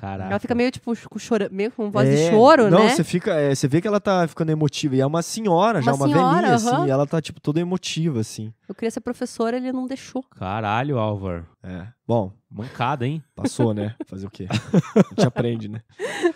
Caraca. Ela fica meio, tipo, chorando, meio com voz é. de choro, não, né? Não, você fica. É, você vê que ela tá ficando emotiva. E é uma senhora, uma já, uma senhora, velhinha, uh -huh. assim. ela tá, tipo, toda emotiva, assim. Eu queria ser professora, ele não deixou. Caralho, Álvaro. É. Bom. Mancada, hein? Passou, né? Fazer o quê? A gente aprende, né?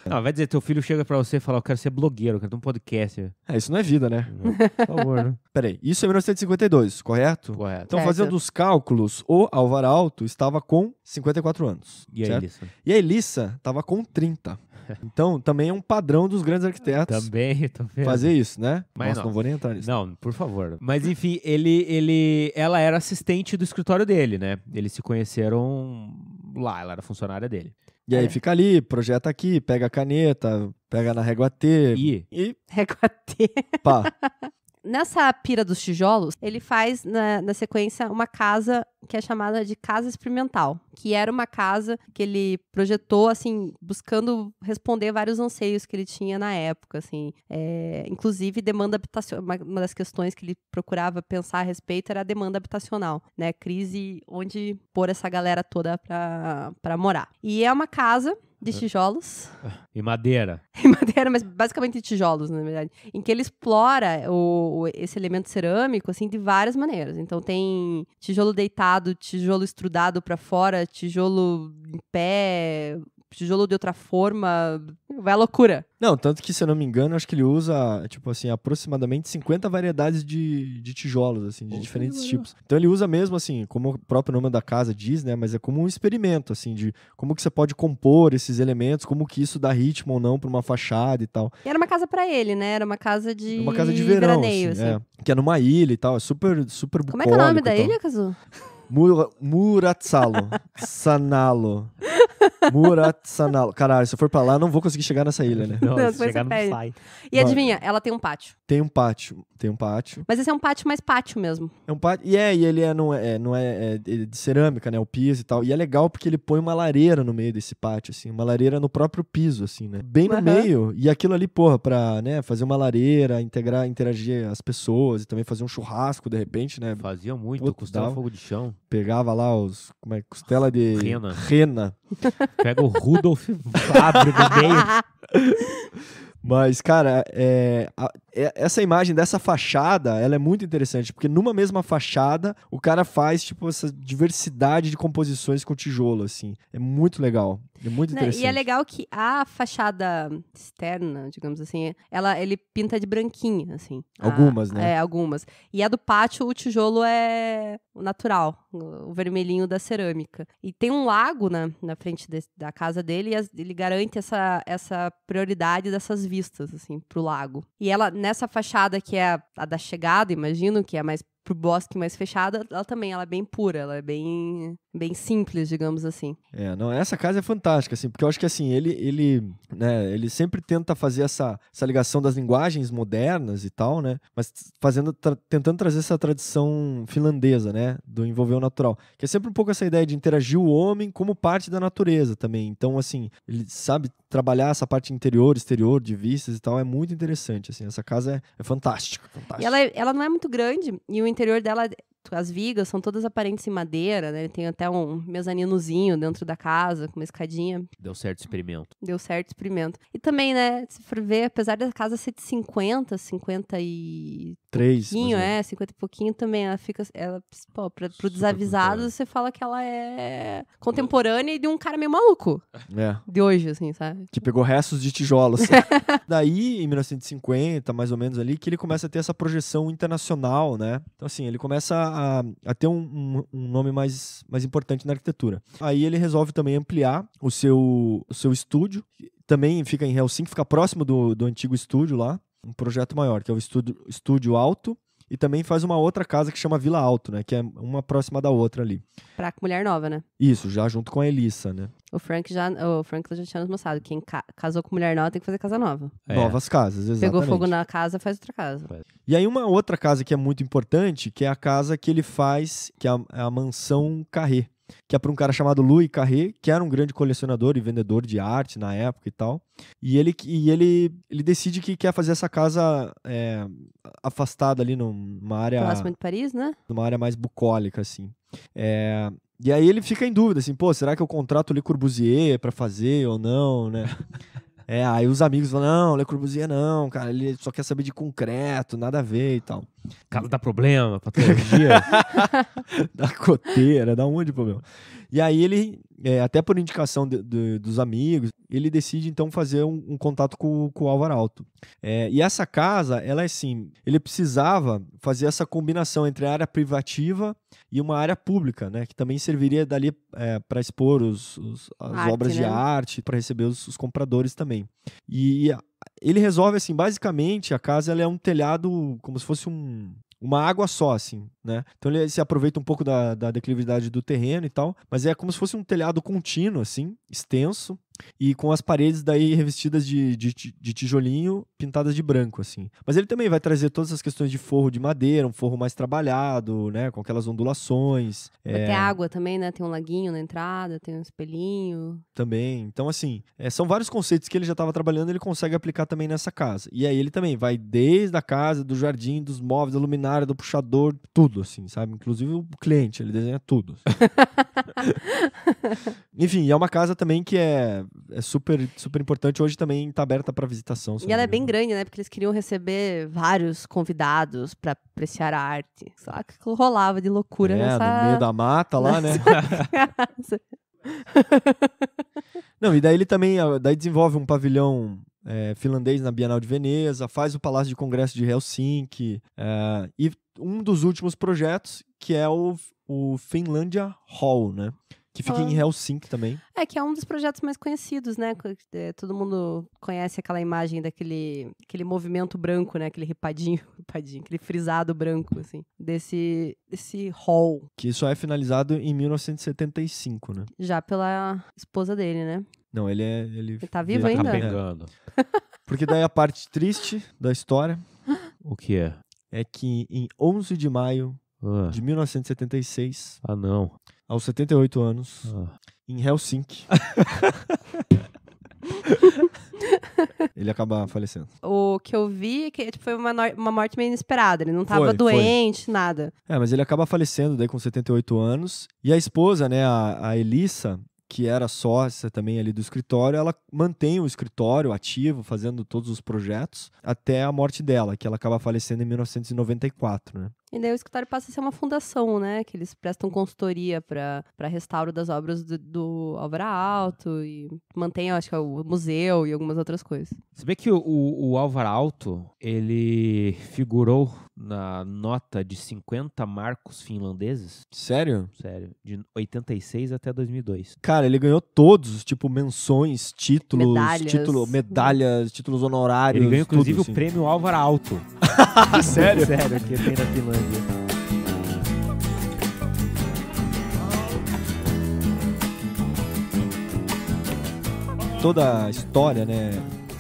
Não, vai dizer, teu filho chega pra você e fala: Eu quero ser blogueiro, eu quero ter um podcast. É, isso não é vida, né? Por favor, né? Peraí, isso é 1952, correto? Correto. Então, certo. fazendo os cálculos, o Álvaro Alto estava com 54 anos. E certo? a Elissa? E a Elissa tava estava com 30. Então, também é um padrão dos grandes arquitetos. Também, tô vendo. Fazer isso, né? Mas Nossa, não. não vou nem entrar nisso. Não, por favor. Mas enfim, ele, ele, ela era assistente do escritório dele, né? Eles se conheceram lá, ela era funcionária dele. E é. aí fica ali, projeta aqui, pega a caneta, pega na régua T. I. E. Régua T. Pá. Nessa pira dos tijolos, ele faz na, na, sequência uma casa que é chamada de casa experimental, que era uma casa que ele projetou assim, buscando responder vários anseios que ele tinha na época, assim, é, inclusive demanda habitacional. Uma, uma, das questões que ele procurava pensar a respeito era a demanda habitacional, né? Crise onde pôr essa galera toda para morar. E é uma casa de é. tijolos. E madeira. E madeira, mas basicamente de tijolos, na verdade. Em que ele explora o, o, esse elemento cerâmico, assim, de várias maneiras. Então tem tijolo deitado, tijolo estrudado para fora, tijolo em pé, tijolo de outra forma. Vai à loucura. Não, tanto que, se eu não me engano, acho que ele usa, tipo assim, aproximadamente 50 variedades de, de tijolos, assim, de oh, diferentes tipos. Então ele usa mesmo, assim, como o próprio nome da casa diz, né? Mas é como um experimento, assim, de como que você pode compor esses elementos, como que isso dá ritmo ou não pra uma fachada e tal. E era uma casa para ele, né? Era uma casa de. É uma casa de verão. Veraneio, assim, assim. É, que é numa ilha e tal. É super, super Como é que é o nome da ilha, Cazu? Muratsalo. Sanalo. Murat Sanal. Caralho, se eu for pra lá, não vou conseguir chegar nessa ilha, né? Não, não se chegar não sai. E adivinha, ela tem um pátio. Tem um pátio, tem um pátio. Mas esse é um pátio mais pátio mesmo. É um pátio. E é, e ele é, não é, é não é, é, é de cerâmica, né? O piso e tal. E é legal porque ele põe uma lareira no meio desse pátio, assim. Uma lareira no próprio piso, assim, né? Bem no uhum. meio. E aquilo ali, porra, pra né, fazer uma lareira, integrar, interagir as pessoas e também fazer um churrasco, de repente, né? Fazia muito, custava costela dava, fogo de chão. Pegava lá os. Como é? Costela de. Rena. Rena. Pega o Rudolf, abre no meio. Mas, cara, é, a, é, essa imagem dessa fachada, ela é muito interessante, porque numa mesma fachada, o cara faz, tipo, essa diversidade de composições com tijolo, assim. É muito legal. É muito interessante. Né, e é legal que a fachada externa, digamos assim, ela ele pinta de branquinha, assim. Algumas, a, ah, né? É, algumas. E a do pátio, o tijolo é natural o vermelhinho da cerâmica. E tem um lago na, né, na frente de, da casa dele e as, ele garante essa, essa prioridade dessas vistas, assim, pro lago. E ela, nessa fachada que é a, a da chegada, imagino, que é mais pro bosque mais fechado, ela também ela é bem pura, ela é bem, bem simples, digamos assim. É, não, essa casa é fantástica, assim, porque eu acho que assim, ele, ele, né, ele sempre tenta fazer essa, essa ligação das linguagens modernas e tal, né? Mas fazendo, tra tentando trazer essa tradição finlandesa, né? Do envolver o natural. Que é sempre um pouco essa ideia de interagir o homem como parte da natureza também. Então, assim, ele sabe, trabalhar essa parte interior, exterior, de vistas e tal, é muito interessante, assim, essa casa é, é fantástica, fantástica. E ela, é, ela não é muito grande, e o interior dela as vigas são todas aparentes em madeira, né? tem até um mezaninozinho dentro da casa, com uma escadinha. Deu certo o experimento. Deu certo o experimento. E também, né, se for ver, apesar da casa ser de 50, 50 e... Três. Pouquinho, é, 50 e pouquinho também, ela fica... Ela, pô, pra, pro desavisado, você fala que ela é contemporânea e de um cara meio maluco. É. De hoje, assim, sabe? Que pegou restos de tijolos. Daí, em 1950, mais ou menos ali, que ele começa a ter essa projeção internacional, né? Então, assim, ele começa a, a, ter um, um, nome mais, mais importante na arquitetura. Aí ele resolve também ampliar o seu, o seu estúdio, também fica em Helsinki, fica próximo do, do antigo estúdio lá, um projeto maior, que é o estúdio, estúdio Alto, e também faz uma outra casa que chama Vila Alto, né? Que é uma próxima da outra ali. Pra mulher nova, né? Isso, já junto com a Elissa, né? O Frank já, o Frank já tinha nos mostrado. Quem ca casou com mulher nova tem que fazer casa nova. É. Novas casas, exatamente. Pegou fogo na casa, faz outra casa. E aí uma outra casa que é muito importante, que é a casa que ele faz, que é a, é a mansão Carré que é para um cara chamado Louis Carré, que era um grande colecionador e vendedor de arte na época e tal. E ele, e ele, ele decide que quer fazer essa casa é, afastada ali numa área. Próxima de Paris, né? Numa área mais bucólica, assim. É, e aí ele fica em dúvida, assim, pô, será que eu contrato o Le Corbusier para fazer ou não, né? É, aí os amigos falam, não, Le Corbusier não, cara, ele só quer saber de concreto, nada a ver e tal. Casa dá problema, patologia, da coteira, dá um monte de problema. E aí ele, é, até por indicação de, de, dos amigos, ele decide então fazer um, um contato com, com o Álvaro Alto. É, e essa casa, ela é assim, ele precisava fazer essa combinação entre a área privativa e uma área pública, né? Que também serviria dali é, para expor os, os as arte, obras né? de arte, para receber os, os compradores também. E, e ele resolve assim, basicamente a casa ela é um telhado como se fosse um, uma água só, assim né? Então ele se aproveita um pouco da, da declividade do terreno e tal, mas é como se fosse um telhado contínuo, assim, extenso, e com as paredes daí revestidas de, de, de, tijolinho pintadas de branco, assim. Mas ele também vai trazer todas as questões de forro de madeira, um forro mais trabalhado, né? Com aquelas ondulações. é... água também, né? Tem um laguinho na entrada, tem um espelhinho. Também. Então, assim, é, são vários conceitos que ele já estava trabalhando ele consegue aplicar também nessa casa. E aí ele também vai desde a casa, do jardim, dos móveis, da luminária, do puxador, tudo tudo, assim, sabe? Inclusive o cliente, ele desenha tudo. Assim. Enfim, é uma casa também que é, é super, super importante. Hoje também está aberta para visitação. E ela é bem grande, né? Porque eles queriam receber vários convidados para apreciar a arte. Só que rolava de loucura é, nessa... no meio da mata lá, né? Não, e daí ele também ah, daí desenvolve um pavilhão é, finlandês na Bienal de Veneza, faz o Palácio de Congresso de Helsinki é, e um dos últimos projetos que é o, o Finlandia Hall, né? Que fica em Helsinki também. É, que é um dos projetos mais conhecidos, né? É, todo mundo conhece aquela imagem daquele aquele movimento branco, né? Aquele ripadinho, ripadinho, aquele frisado branco, assim, desse, desse hall. Que só é finalizado em 1975, né? Já pela esposa dele, né? Não, ele é. Ele, ele tá vivo ele ainda? Tá pegando. É. Porque daí a parte triste da história. O que é? É que em 11 de maio ah. de 1976. Ah, não. Aos 78 anos. Ah. Em Helsinki. ele acaba falecendo. O que eu vi é que tipo, foi uma, uma morte meio inesperada. Ele não estava foi, doente, foi. nada. É, mas ele acaba falecendo daí com 78 anos. E a esposa, né, a, a Elissa, que era sócia também ali do escritório, ela mantém o escritório ativo, fazendo todos os projetos, até a morte dela, que ela acaba falecendo em 1994, né? E daí o escritório passa a ser uma fundação, né? Que eles prestam consultoria para restauro das obras do, do Álvaro Alto e mantém, acho que é o museu e algumas outras coisas. Você vê que o, o, Álvaro Alto, ele figurou na nota de 50 marcos finlandeses. Sério? Sério. De 86 até 2002. Cara, ele ganhou todos, tipo, menções, títulos, medalhas, título, medalhas títulos honorários. Ele ganhou, inclusive, tudo, o prêmio Álvaro Alto. Sério? Sério, que tem na Finlândia. toda a história, né,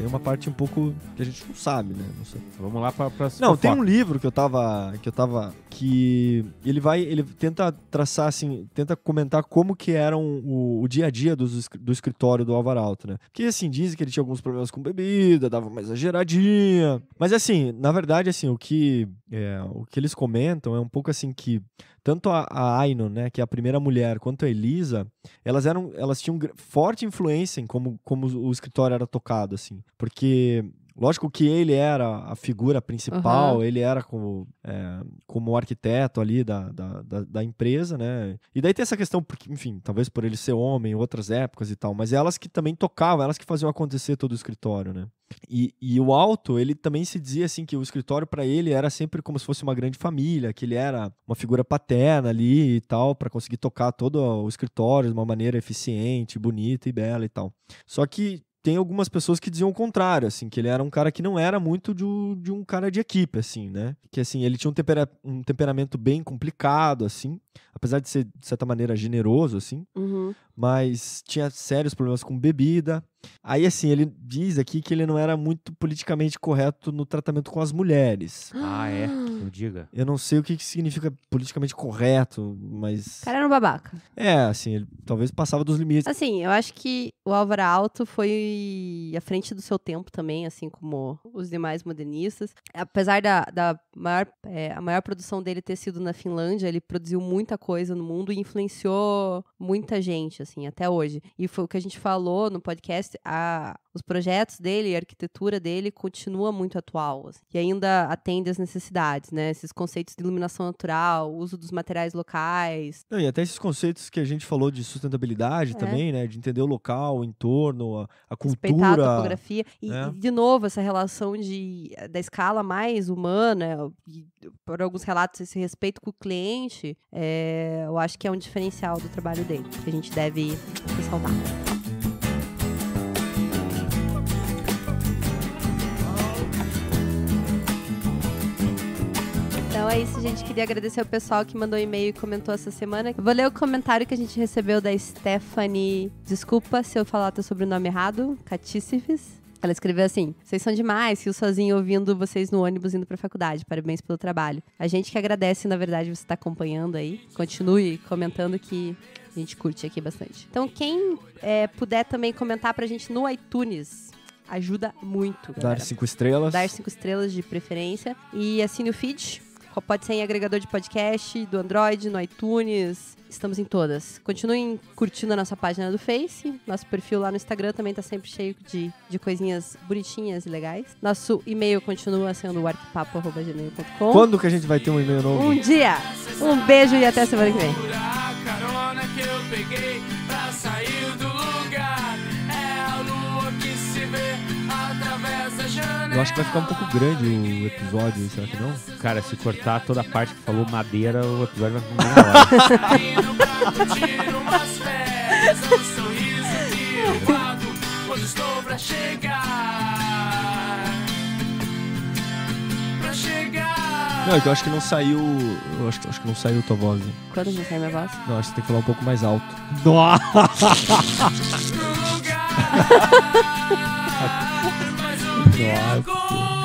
tem uma parte um pouco que a gente não sabe, né? Não Vamos lá para pra Não, tem um livro que eu tava. que eu tava. que ele vai. ele tenta traçar, assim, tenta comentar como que era o, o dia a dia do, do escritório do Álvaro Alto, né? Que assim, dizem que ele tinha alguns problemas com bebida, dava uma exageradinha. Mas assim, na verdade, assim, o que. É, o que eles comentam é um pouco assim que tanto a, a Aino, né, que é a primeira mulher, quanto a Elisa, elas eram, elas tinham forte influência em como, como o escritório era tocado, assim, porque Lógico que ele era a figura principal, uhum. ele era como, é, como arquiteto ali da, da, da, da, empresa, né? E daí tem essa questão, porque, enfim, talvez por ele ser homem, outras épocas e tal, mas elas que também tocavam, elas que faziam acontecer todo o escritório, né? E, e o Alto, ele também se dizia assim que o escritório para ele era sempre como se fosse uma grande família, que ele era uma figura paterna ali e tal, para conseguir tocar todo o escritório de uma maneira eficiente, bonita e bela e tal. Só que tem algumas pessoas que diziam o contrário, assim, que ele era um cara que não era muito de, de um cara de equipe, assim, né? Que, assim, ele tinha um, tempera um temperamento bem complicado, assim, apesar de ser, de certa maneira, generoso, assim, uhum mas tinha sérios problemas com bebida. Aí, assim, ele diz aqui que ele não era muito politicamente correto no tratamento com as mulheres. Ah, ah. é? Não diga. Eu não sei o que, que significa politicamente correto, mas. O cara era um babaca. É, assim, ele talvez passava dos limites. Assim, eu acho que o Álvaro Alto foi à frente do seu tempo também, assim como os demais modernistas. Apesar da, da maior, é, a maior produção dele ter sido na Finlândia, ele produziu muita coisa no mundo e influenciou muita gente assim, até hoje. E foi o que a gente falou no podcast, a, os projetos dele, a arquitetura dele continua muito atual assim, e ainda atende às necessidades, né? Esses conceitos de iluminação natural, uso dos materiais locais. Não, e até esses conceitos que a gente falou de sustentabilidade é. também, né? De entender o local, o entorno, a, a cultura. Respeitar a topografia. E, né? e, de novo, essa relação de, da escala mais humana, e, por alguns relatos, esse respeito com o cliente, é, eu acho que é um diferencial do trabalho dele, que a gente deve ressaltar. é isso, gente. Queria agradecer ao pessoal que mandou e-mail e comentou essa semana. Eu vou ler o comentário que a gente recebeu da Stephanie. Desculpa se eu falar teu sobrenome errado. Catícifes. Ela escreveu assim: Vocês são demais, Rio sozinho ouvindo vocês no ônibus indo pra faculdade. Parabéns pelo trabalho. A gente que agradece, na verdade, você tá acompanhando aí. Continue comentando que a gente curte aqui bastante. Então, quem é, puder também comentar pra gente no iTunes, ajuda muito. Galera. Dar cinco estrelas. Dar cinco estrelas de preferência. E assine o feed Pode ser em agregador de podcast, do Android, no iTunes. Estamos em todas. Continuem curtindo a nossa página do Face. Nosso perfil lá no Instagram também está sempre cheio de, de coisinhas bonitinhas e legais. Nosso e-mail continua sendo o arquipapo.gmail.com. Quando que a gente vai ter um e-mail novo? Um dia! Um beijo e até semana que vem. Eu acho que vai ficar um pouco grande o episódio, será que não? Cara, se cortar toda a parte que falou madeira, o episódio vai ficar meia hora. Não, é que eu acho que não saiu. Eu acho, que- acho que não saiu tua voz. Né? Quando não sai minha voz? Não, acho que tem que falar um pouco mais alto. Nossa! No, I...